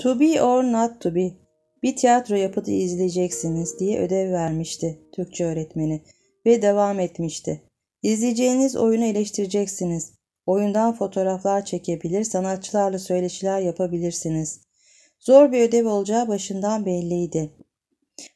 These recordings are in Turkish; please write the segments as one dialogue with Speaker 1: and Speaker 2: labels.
Speaker 1: To be or not to be. Bir tiyatro yapıtı izleyeceksiniz diye ödev vermişti Türkçe öğretmeni ve devam etmişti. İzleyeceğiniz oyunu eleştireceksiniz. Oyundan fotoğraflar çekebilir, sanatçılarla söyleşiler yapabilirsiniz. Zor bir ödev olacağı başından belliydi.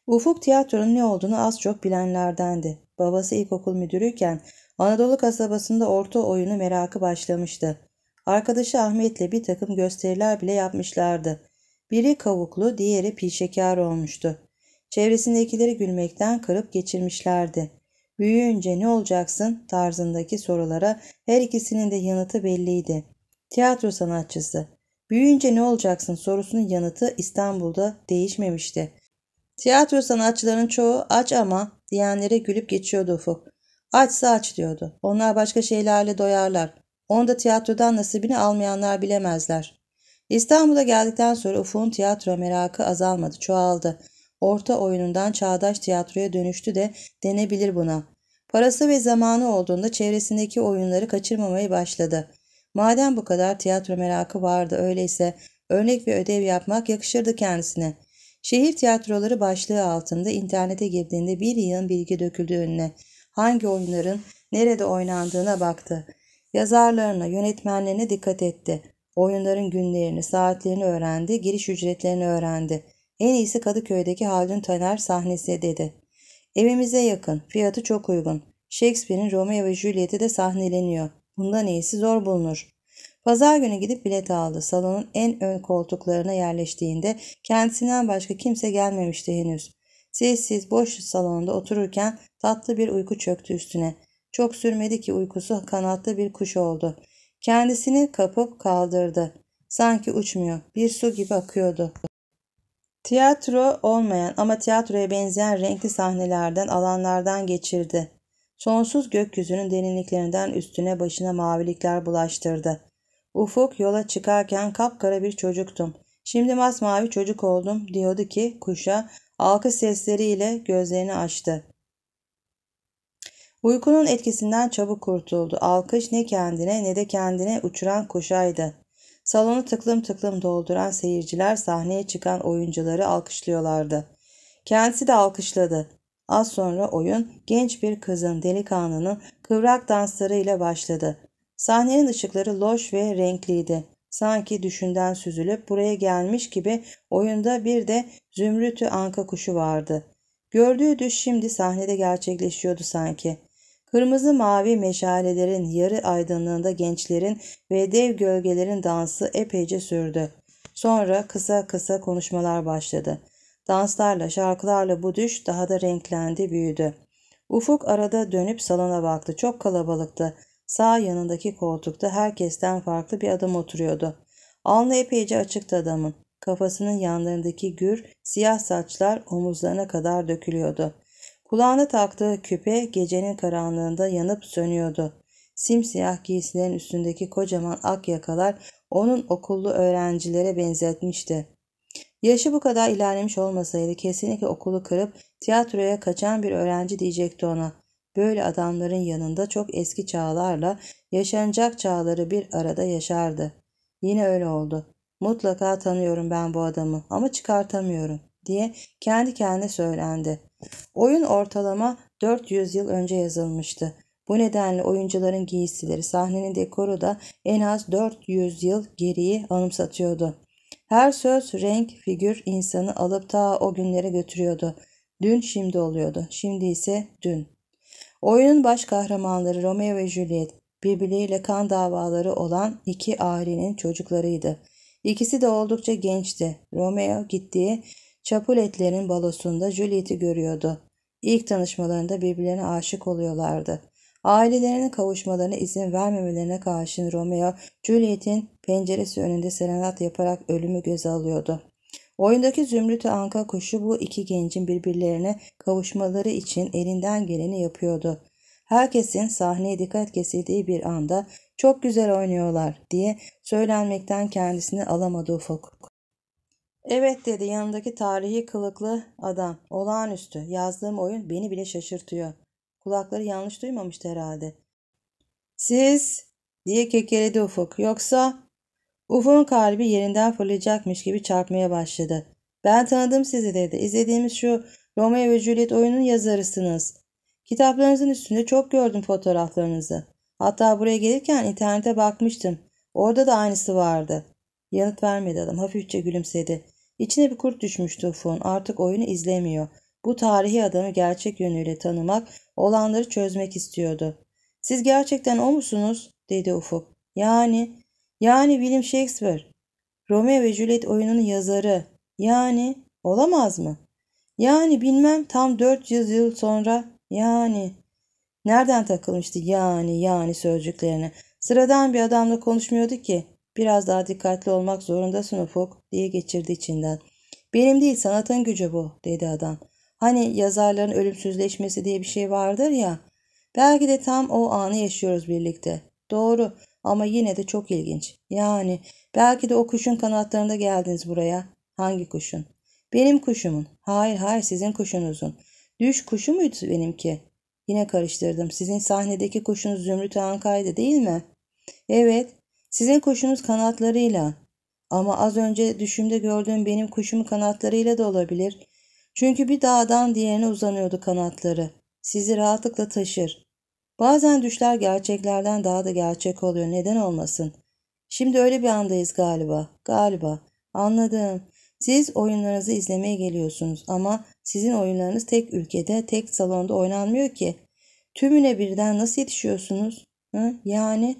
Speaker 1: Ufuk tiyatronun ne olduğunu az çok bilenlerdendi. Babası ilkokul müdürüyken Anadolu kasabasında orta oyunu merakı başlamıştı. Arkadaşı Ahmet'le bir takım gösteriler bile yapmışlardı. Biri kavuklu, diğeri pişekar olmuştu. Çevresindekileri gülmekten kırıp geçirmişlerdi. Büyüyünce ne olacaksın tarzındaki sorulara her ikisinin de yanıtı belliydi. Tiyatro sanatçısı. Büyüyünce ne olacaksın sorusunun yanıtı İstanbul'da değişmemişti. Tiyatro sanatçılarının çoğu aç ama diyenlere gülüp geçiyordu Ufuk. Açsa aç diyordu. Onlar başka şeylerle doyarlar. Onda tiyatrodan nasibini almayanlar bilemezler. İstanbul'a geldikten sonra Ufuk'un tiyatro merakı azalmadı, çoğaldı. Orta oyunundan çağdaş tiyatroya dönüştü de denebilir buna. Parası ve zamanı olduğunda çevresindeki oyunları kaçırmamayı başladı. Madem bu kadar tiyatro merakı vardı öyleyse örnek ve ödev yapmak yakışırdı kendisine. Şehir tiyatroları başlığı altında internete girdiğinde bir yığın bilgi döküldü önüne. Hangi oyunların nerede oynandığına baktı. Yazarlarına, yönetmenlerine dikkat etti. Oyunların günlerini, saatlerini öğrendi, giriş ücretlerini öğrendi. En iyisi Kadıköy'deki Haldun Taner sahnesi dedi. Evimize yakın, fiyatı çok uygun. Shakespeare'in Romeo ve Juliet'i de sahneleniyor. Bundan iyisi zor bulunur. Pazar günü gidip bilet aldı. Salonun en ön koltuklarına yerleştiğinde kendisinden başka kimse gelmemişti henüz. Sessiz, boş salonda otururken tatlı bir uyku çöktü üstüne. Çok sürmedi ki uykusu kanatlı bir kuş oldu. Kendisini kapıp kaldırdı. Sanki uçmuyor, bir su gibi akıyordu. Tiyatro olmayan ama tiyatroya benzeyen renkli sahnelerden, alanlardan geçirdi. Sonsuz gökyüzünün derinliklerinden üstüne başına mavilikler bulaştırdı. Ufuk yola çıkarken kapkara bir çocuktum. Şimdi masmavi çocuk oldum diyordu ki kuşa alkış sesleriyle gözlerini açtı. Uykunun etkisinden çabuk kurtuldu. Alkış ne kendine ne de kendine uçuran koşaydı. Salonu tıklım tıklım dolduran seyirciler sahneye çıkan oyuncuları alkışlıyorlardı. Kendisi de alkışladı. Az sonra oyun genç bir kızın delikanlının kıvrak danslarıyla başladı. Sahnenin ışıkları loş ve renkliydi. Sanki düşünden süzülüp buraya gelmiş gibi oyunda bir de zümrütü anka kuşu vardı. Gördüğü düş şimdi sahnede gerçekleşiyordu sanki. Kırmızı mavi meşalelerin yarı aydınlığında gençlerin ve dev gölgelerin dansı epeyce sürdü. Sonra kısa kısa konuşmalar başladı. Danslarla, şarkılarla bu düş daha da renklendi, büyüdü. Ufuk arada dönüp salona baktı. Çok kalabalıktı. Sağ yanındaki koltukta herkesten farklı bir adam oturuyordu. Alnı epeyce açıktı adamın. Kafasının yanlarındaki gür, siyah saçlar omuzlarına kadar dökülüyordu. Kulağına taktığı küpe gecenin karanlığında yanıp sönüyordu. Simsiyah giysilerin üstündeki kocaman ak yakalar onun okullu öğrencilere benzetmişti. Yaşı bu kadar ilerlemiş olmasaydı kesinlikle okulu kırıp tiyatroya kaçan bir öğrenci diyecekti ona. Böyle adamların yanında çok eski çağlarla yaşanacak çağları bir arada yaşardı. Yine öyle oldu. Mutlaka tanıyorum ben bu adamı ama çıkartamıyorum diye kendi kendine söylendi. Oyun ortalama 400 yıl önce yazılmıştı. Bu nedenle oyuncuların giysileri, sahnenin dekoru da en az 400 yıl geriyi anımsatıyordu. Her söz, renk, figür insanı alıp ta o günlere götürüyordu. Dün şimdi oluyordu, şimdi ise dün. Oyunun baş kahramanları Romeo ve Juliet, birbirleriyle kan davaları olan iki ailenin çocuklarıydı. İkisi de oldukça gençti. Romeo gittiği Çapuletlerin balosunda Juliet'i görüyordu. İlk tanışmalarında birbirlerine aşık oluyorlardı. Ailelerinin kavuşmalarına izin vermemelerine karşın Romeo, Juliet'in penceresi önünde serenat yaparak ölümü göze alıyordu. Oyundaki zümrütü anka kuşu bu iki gencin birbirlerine kavuşmaları için elinden geleni yapıyordu. Herkesin sahneye dikkat kesildiği bir anda çok güzel oynuyorlar diye söylenmekten kendisini alamadı ufuk. Evet dedi yanındaki tarihi kılıklı adam. Olağanüstü. Yazdığım oyun beni bile şaşırtıyor. Kulakları yanlış duymamıştı herhalde. Siz diye kekeledi Ufuk. Yoksa Ufuk'un kalbi yerinden fırlayacakmış gibi çarpmaya başladı. Ben tanıdım sizi dedi. İzlediğimiz şu Romeo ve Juliet oyunun yazarısınız. Kitaplarınızın üstünde çok gördüm fotoğraflarınızı. Hatta buraya gelirken internete bakmıştım. Orada da aynısı vardı. Yanıt vermedi adam. Hafifçe gülümsedi. İçine bir kurt düşmüştü Ufuk'un. Artık oyunu izlemiyor. Bu tarihi adamı gerçek yönüyle tanımak, olanları çözmek istiyordu. Siz gerçekten o musunuz? dedi Ufuk. Yani, yani William Shakespeare. Romeo ve Juliet oyununun yazarı. Yani, olamaz mı? Yani bilmem tam 400 yıl sonra. Yani. Nereden takılmıştı yani yani sözcüklerine? Sıradan bir adamla konuşmuyordu ki. Biraz daha dikkatli olmak zorundasın ufuk diye geçirdi içinden. Benim değil sanatın gücü bu dedi adam. Hani yazarların ölümsüzleşmesi diye bir şey vardır ya. Belki de tam o anı yaşıyoruz birlikte. Doğru ama yine de çok ilginç. Yani belki de o kuşun kanatlarında geldiniz buraya. Hangi kuşun? Benim kuşumun. Hayır hayır sizin kuşunuzun. Düş kuşu muydu benimki? Yine karıştırdım. Sizin sahnedeki kuşunuz Zümrüt Anka'ydı değil mi? Evet. Sizin kuşunuz kanatlarıyla ama az önce düşümde gördüğüm benim kuşum kanatlarıyla da olabilir. Çünkü bir dağdan diğerine uzanıyordu kanatları. Sizi rahatlıkla taşır. Bazen düşler gerçeklerden daha da gerçek oluyor. Neden olmasın? Şimdi öyle bir andayız galiba. Galiba. Anladım. Siz oyunlarınızı izlemeye geliyorsunuz ama sizin oyunlarınız tek ülkede, tek salonda oynanmıyor ki. Tümüne birden nasıl yetişiyorsunuz? Hı? Yani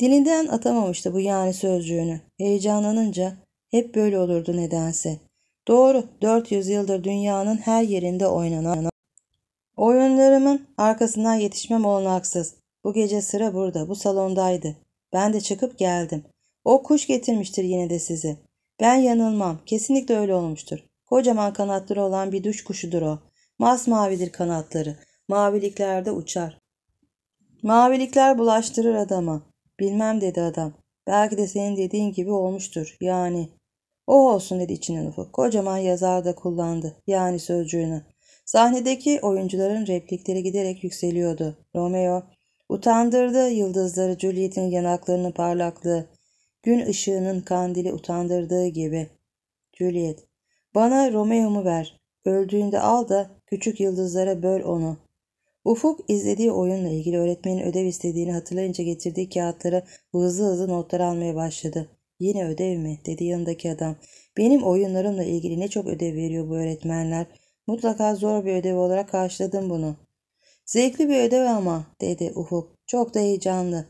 Speaker 1: Dilinden atamamıştı bu yani sözcüğünü. Heyecanlanınca hep böyle olurdu nedense. Doğru, 400 yıldır dünyanın her yerinde oynanan oyunlarımın arkasından yetişmem olanaksız. Bu gece sıra burada, bu salondaydı. Ben de çıkıp geldim. O kuş getirmiştir yine de sizi. Ben yanılmam, kesinlikle öyle olmuştur. Kocaman kanatları olan bir düş kuşudur o. Masmavidir kanatları. Maviliklerde uçar. Mavilikler bulaştırır adama. Bilmem dedi adam. Belki de senin dediğin gibi olmuştur. Yani. O olsun dedi içinden ufuk. Kocaman yazar da kullandı. Yani sözcüğünü. Sahnedeki oyuncuların replikleri giderek yükseliyordu. Romeo utandırdı yıldızları Juliet'in yanaklarının parlaklığı. Gün ışığının kandili utandırdığı gibi. Juliet, bana Romeo'mu ver. Öldüğünde al da küçük yıldızlara böl onu. Ufuk izlediği oyunla ilgili öğretmenin ödev istediğini hatırlayınca getirdiği kağıtları hızlı hızlı notlar almaya başladı. Yine ödev mi dedi yanındaki adam. Benim oyunlarımla ilgili ne çok ödev veriyor bu öğretmenler. Mutlaka zor bir ödev olarak karşıladım bunu. Zevkli bir ödev ama dedi Ufuk. Çok da heyecanlı.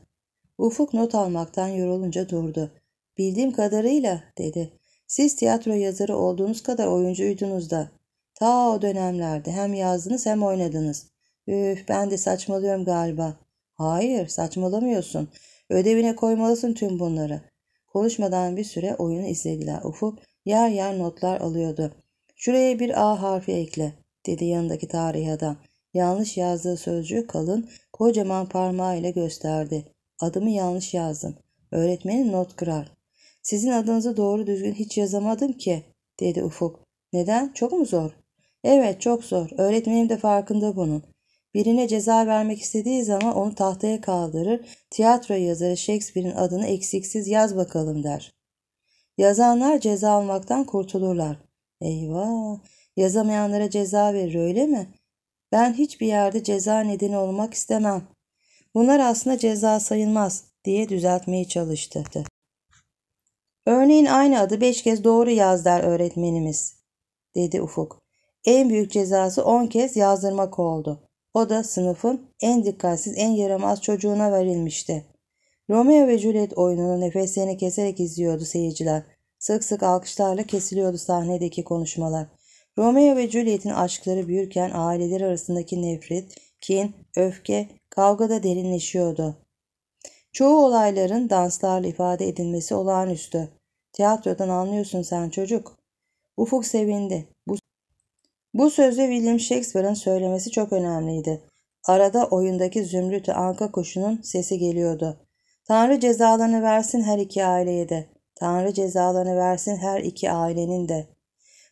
Speaker 1: Ufuk not almaktan yorulunca durdu. Bildiğim kadarıyla dedi. Siz tiyatro yazarı olduğunuz kadar oyuncuydunuz da. Ta o dönemlerde hem yazdınız hem oynadınız. Üf ben de saçmalıyorum galiba. Hayır saçmalamıyorsun. Ödevine koymalısın tüm bunları. Konuşmadan bir süre oyunu izlediler. Ufuk yer yer notlar alıyordu. Şuraya bir A harfi ekle dedi yanındaki tarihi adam. Yanlış yazdığı sözcüğü kalın kocaman parmağıyla gösterdi. Adımı yanlış yazdım. Öğretmenin not kırar. Sizin adınızı doğru düzgün hiç yazamadım ki dedi Ufuk. Neden? Çok mu zor? Evet çok zor. Öğretmenim de farkında bunun. Birine ceza vermek istediği zaman onu tahtaya kaldırır, tiyatro yazarı Shakespeare'in adını eksiksiz yaz bakalım der. Yazanlar ceza almaktan kurtulurlar. Eyvah! Yazamayanlara ceza verir öyle mi? Ben hiçbir yerde ceza nedeni olmak istemem. Bunlar aslında ceza sayılmaz diye düzeltmeye çalıştı. Örneğin aynı adı beş kez doğru yaz der öğretmenimiz, dedi Ufuk. En büyük cezası on kez yazdırmak oldu. O da sınıfın en dikkatsiz, en yaramaz çocuğuna verilmişti. Romeo ve Juliet oyununu nefeslerini keserek izliyordu seyirciler. Sık sık alkışlarla kesiliyordu sahnedeki konuşmalar. Romeo ve Juliet'in aşkları büyürken aileler arasındaki nefret, kin, öfke, kavga da derinleşiyordu. Çoğu olayların danslarla ifade edilmesi olağanüstü. Tiyatrodan anlıyorsun sen çocuk. Ufuk sevindi. Bu bu sözde William Shakespeare'ın söylemesi çok önemliydi. Arada oyundaki zümrütü anka kuşunun sesi geliyordu. Tanrı cezalarını versin her iki aileye de. Tanrı cezalarını versin her iki ailenin de.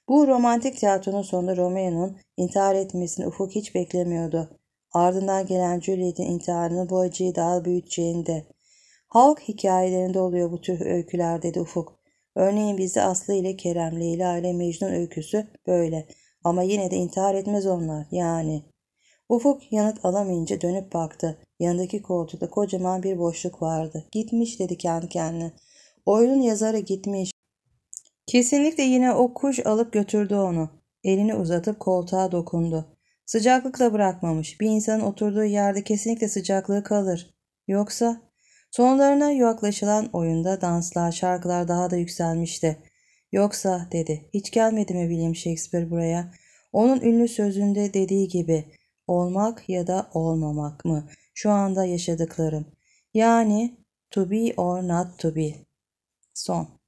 Speaker 1: Bu romantik tiyatronun sonunda Romeo'nun intihar etmesini Ufuk hiç beklemiyordu. Ardından gelen Juliet'in intiharını bu acıyı daha büyüteceğinde. Halk hikayelerinde oluyor bu tür öyküler dedi Ufuk. Örneğin bizi Aslı ile Kerem, Leyla ile Mecnun öyküsü böyle. Ama yine de intihar etmez onlar yani. Ufuk yanıt alamayınca dönüp baktı. Yanındaki koltukta kocaman bir boşluk vardı. Gitmiş dedi kendi kendine. Oyunun yazarı gitmiş. Kesinlikle yine o kuş alıp götürdü onu. Elini uzatıp koltuğa dokundu. Sıcaklıkla bırakmamış. Bir insanın oturduğu yerde kesinlikle sıcaklığı kalır. Yoksa sonlarına yaklaşılan oyunda danslar, şarkılar daha da yükselmişti. Yoksa dedi hiç gelmedi mi William Shakespeare buraya? Onun ünlü sözünde dediği gibi olmak ya da olmamak mı? Şu anda yaşadıklarım. Yani to be or not to be. Son.